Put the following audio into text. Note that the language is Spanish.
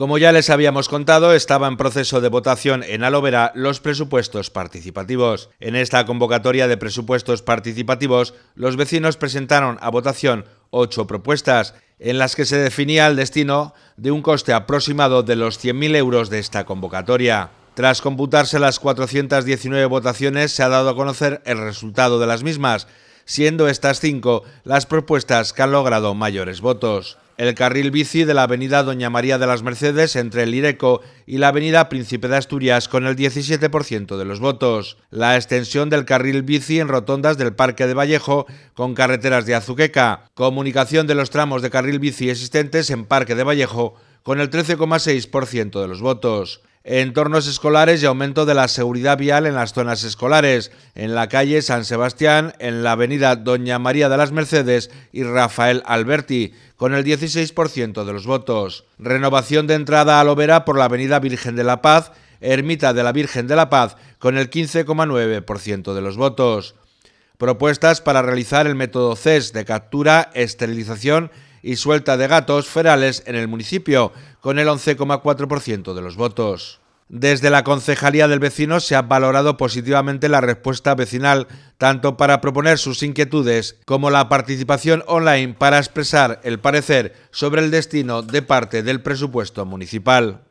Como ya les habíamos contado, estaba en proceso de votación en Alovera los presupuestos participativos. En esta convocatoria de presupuestos participativos, los vecinos presentaron a votación ocho propuestas, en las que se definía el destino de un coste aproximado de los 100.000 euros de esta convocatoria. Tras computarse las 419 votaciones, se ha dado a conocer el resultado de las mismas, siendo estas cinco las propuestas que han logrado mayores votos. El carril bici de la avenida Doña María de las Mercedes entre el Ireco y la avenida Príncipe de Asturias con el 17% de los votos. La extensión del carril bici en rotondas del Parque de Vallejo con carreteras de Azuqueca. Comunicación de los tramos de carril bici existentes en Parque de Vallejo con el 13,6% de los votos entornos escolares y aumento de la seguridad vial en las zonas escolares, en la calle San Sebastián, en la avenida Doña María de las Mercedes y Rafael Alberti, con el 16% de los votos. Renovación de entrada a Lovera por la avenida Virgen de la Paz, Ermita de la Virgen de la Paz, con el 15,9% de los votos. Propuestas para realizar el método CES de captura, esterilización y suelta de gatos ferales en el municipio, con el 11,4% de los votos. Desde la Concejalía del Vecino se ha valorado positivamente la respuesta vecinal, tanto para proponer sus inquietudes como la participación online para expresar el parecer sobre el destino de parte del presupuesto municipal.